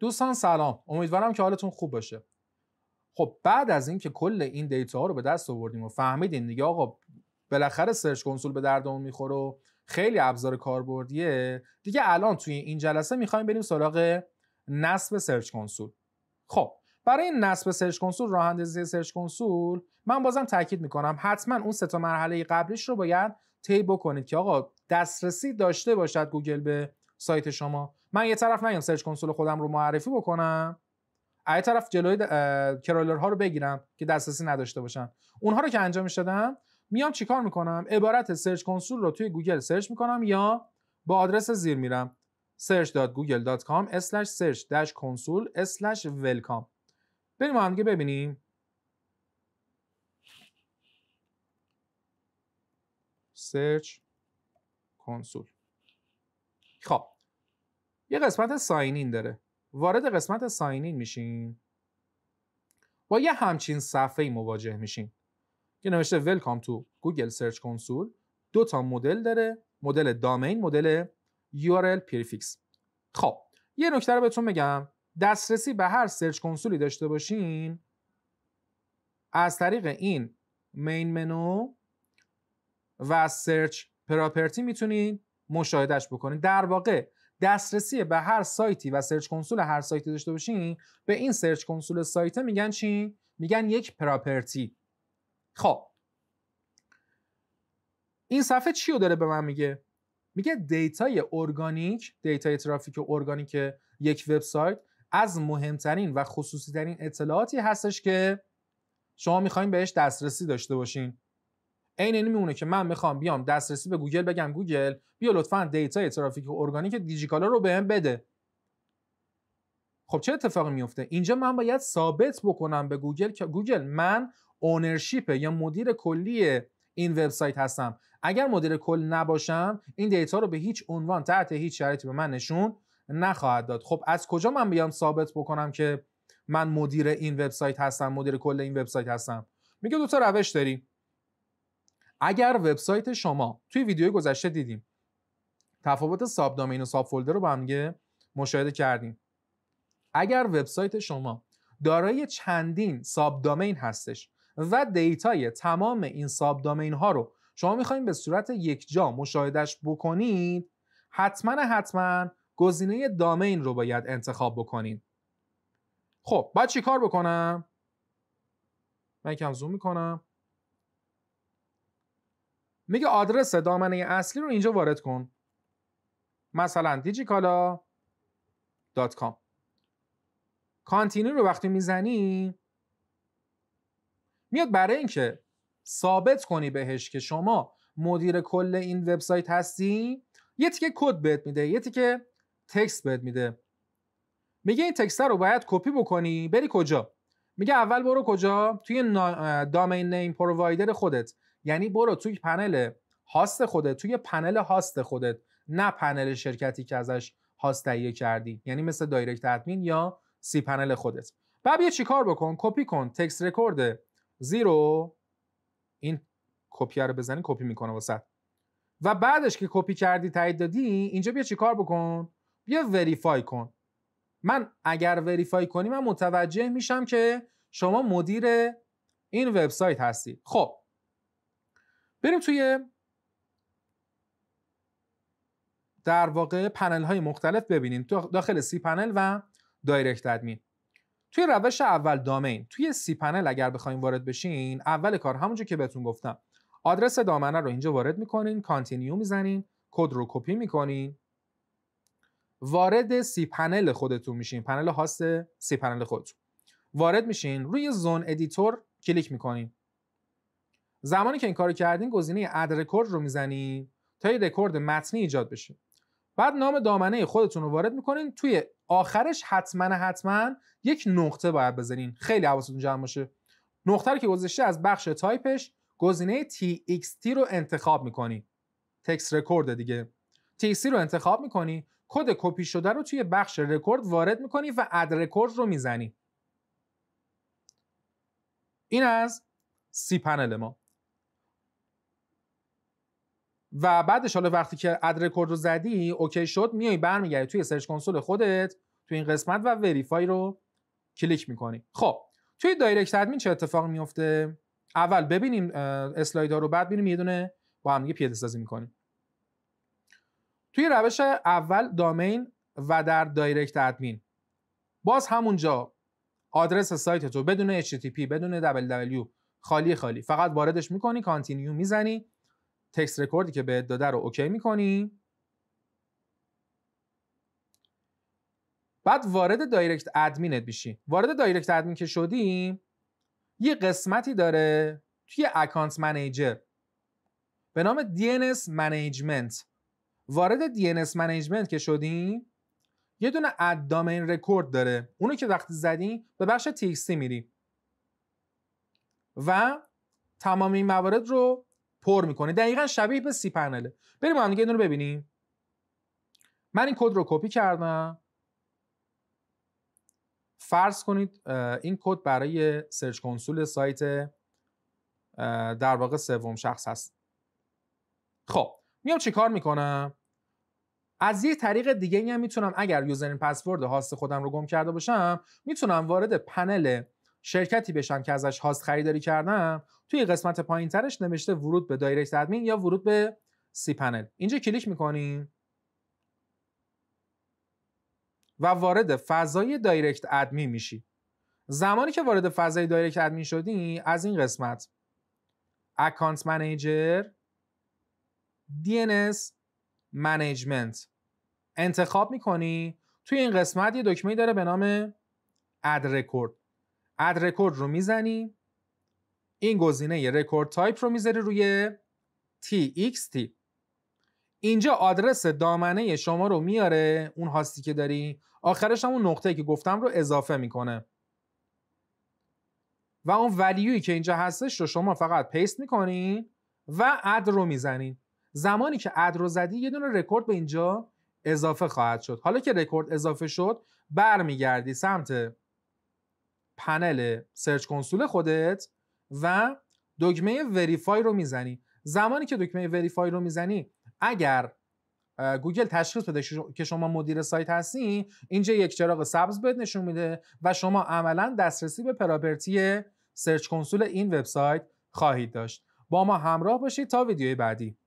دوستان سلام امیدوارم که حالتون خوب باشه خب بعد از اینکه کل این دیتا ها رو به دست آوردیم و فهمیدیم دیگه آقا بالاخره سرچ کنسول به دردمون میخوره و خیلی ابزار کاربردیه دیگه الان توی این جلسه میخوایم بریم سراغ نصب سرچ کنسول خب برای نصب سرچ کنسول راه سرچ کنسول من بازم تاکید میکنم حتما اون سه تا مرحله قبلیش رو باید طی بکنید که آقا دسترسی داشته باشد گوگل به سایت شما من یه طرف نیام سرچ کنسول خودم رو معرفی بکنم از طرف جلوی ها رو بگیرم که دسترسی نداشته باشن اونها رو که انجامش دادم میام چیکار میکنم عبارت سرچ کنسول رو توی گوگل سرچ میکنم یا با آدرس زیر میرم search.google.com/search-console/welcome بریم هم دیگه ببینیم سرچ کنسول خب یه قسمت ساینین داره وارد قسمت ساینین میشیم با یه همچین صفحه ای مواجه میشیم که نوشته ولکام تو گوگل سرچ کنسول دو تا مدل داره مدل دامین مدل URL پریفیکس خب یه نکته رو بهتون بگم دسترسی به هر سرچ کنسولی داشته باشین از طریق این مین منو و سرچ پراپرتی میتونید مشاهدهش بکنین در واقع دسترسی به هر سایتی و سرچ کنسول هر سایتی داشته باشین به این سرچ کنسول سایت میگن چی میگن یک پراپرتی خب این صفحه چی رو داره به من میگه میگه دیتای ارگانیک دیتای ترافیک ارگانیک یک وبسایت از مهمترین و خصوصی ترین اطلاعاتی هستش که شما میخواین بهش دسترسی داشته باشین عین این میمونه که من میخوام بیام دسترسی به گوگل بگم گوگل بیا لطفا دیتا ترافیک ارگانیک دیجیکالا رو بهم بده خب چه اتفاقی میفته اینجا من باید ثابت بکنم به گوگل که گوگل من اونرشیپ یا مدیر کلی این وبسایت هستم اگر مدیر کل نباشم این دیتا رو به هیچ عنوان تحت هیچ شرایطی به من نشون نخواهد داد خب از کجا من بیام ثابت بکنم که من مدیر این وبسایت هستم مدیر کل این وبسایت هستم میگه دو تا روش داری اگر وبسایت شما توی ویدیو گذشته دیدیم تفاوت ساب دامین و ساب فولدر رو با هم مشاهده کردیم اگر وبسایت شما دارای چندین ساب دامین هستش و دیتای تمام این ساب دامین ها رو شما میخواییم به صورت یک جا مشاهدش بکنید حتما حتما گزینه دامین رو باید انتخاب بکنین خب بعد چی کار بکنم من کم زوم میکنم میگه آدرس دامنه اصلی رو اینجا وارد کن مثلا دیجیکالا دات کام کانتینیو رو وقتی میزنی میاد برای اینکه ثابت کنی بهش که شما مدیر کل این وبسایت هستی یه تیکه کد بهت میده یه تیکه تکست بهت میده میگه این تکست رو باید کپی بکنی بری کجا میگه اول برو کجا توی دامین نیم پرووایدر خودت یعنی برو توی پنل هاست خودت توی پنل هاست خودت نه پنل شرکتی که ازش هاست تهیه کردی یعنی مثل دایرکت ادمین یا سی پنل خودت بعد یه چیکار بکن کپی کن تکست رکورد زیرو این کپی رو بزنی کپی میکنه واسه و بعدش که کپی کردی تایید دادی اینجا بیا چیکار بکن بیا وریفای کن من اگر وریفای کنی من متوجه میشم که شما مدیر این وبسایت هستی خب بریم توی در واقع پنل های مختلف ببینیم داخل سی پنل و دایرکت ادمین توی روش اول دامین توی سی پنل اگر بخوایم وارد بشین اول کار همونجور که بهتون گفتم آدرس دامنه رو اینجا وارد میکنین کانتینیو میزنین کد رو کپی میکنین وارد سی پنل خودتون میشین پنل هاست سی پنل خودتون وارد میشین روی زون ادیتور کلیک میکنین زمانی که این کارو کردین گزینه اد رکورد رو میزنین تا یه رکورد متنی ایجاد بشه بعد نام دامنه خودتون رو وارد میکنین توی آخرش حتما حتما یک نقطه باید بزنین خیلی حواستون جمع باشه نقطه رو که گذشته از بخش تایپش گزینه TXT رو انتخاب میکنی تکس رکورد دیگه TXT رو انتخاب میکنی کد کپی شده رو توی بخش رکورد وارد میکنی و اد رکورد رو میزنی این از سی پنل ما و بعدش حالا وقتی که اد رکورد رو زدی اوکی شد میای برمیگردی توی سرچ کنسول خودت توی این قسمت و وریفای رو کلیک میکنی خب توی دایرکت ادمین چه اتفاق میفته اول ببینیم ها رو بعد ببینیم یه دونه با هم دیگه پیاده سازی میکنیم توی روش اول دامین و در دایرکت ادمین باز همونجا آدرس سایت تو بدون http بدون WW خالی خالی فقط واردش میکنی کانتینیو میزنی تکست رکوردی که به داده رو اوکی میکنی بعد وارد دایرکت ادمینت میشی وارد دایرکت ادمین که شدی یه قسمتی داره توی اکانت منیجر به نام DNS منیجمنت وارد DNS منیجمنت که شدیم یه دونه دامین رکورد داره اونو که وقتی زدیم به بخش TXT میری و تمام این موارد رو پر میکنه دقیقا شبیه به سی پنله بریم هم دیگه رو ببینیم من این کد رو کپی کردم فرض کنید این کد برای سرچ کنسول سایت در واقع سوم شخص هست خب میام چیکار میکنم از یه طریق دیگه هم میتونم اگر یوزرین پسورد هاست خودم رو گم کرده باشم میتونم وارد پنل شرکتی بشم که ازش هاست خریداری کردم توی قسمت پایین ترش نوشته ورود به دایرکت ادمین یا ورود به سی پنل اینجا کلیک میکنیم و وارد فضای دایرکت ادمین میشی زمانی که وارد فضای دایرکت ادمین شدی از این قسمت اکانت منیجر DNS Management انتخاب میکنی توی این قسمت یه دکمه داره به نام اد رکورد اد رکورد رو میزنی این گزینه یه رکورد تایپ رو میذاری روی txt اینجا آدرس دامنه شما رو میاره اون هاستی که داری آخرش هم اون نقطه که گفتم رو اضافه میکنه و اون ولیوی که اینجا هستش رو شما فقط پیست میکنی و اد رو میزنین زمانی که اد رو زدی یه دونه رکورد به اینجا اضافه خواهد شد حالا که رکورد اضافه شد برمیگردی سمت پنل سرچ کنسول خودت و دکمه وریفای رو میزنی زمانی که دکمه وریفای رو میزنی اگر گوگل تشخیص بده که شما مدیر سایت هستی اینجا یک چراغ سبز بهت نشون میده و شما عملا دسترسی به پراپرتی سرچ کنسول این وبسایت خواهید داشت با ما همراه باشید تا ویدیوی بعدی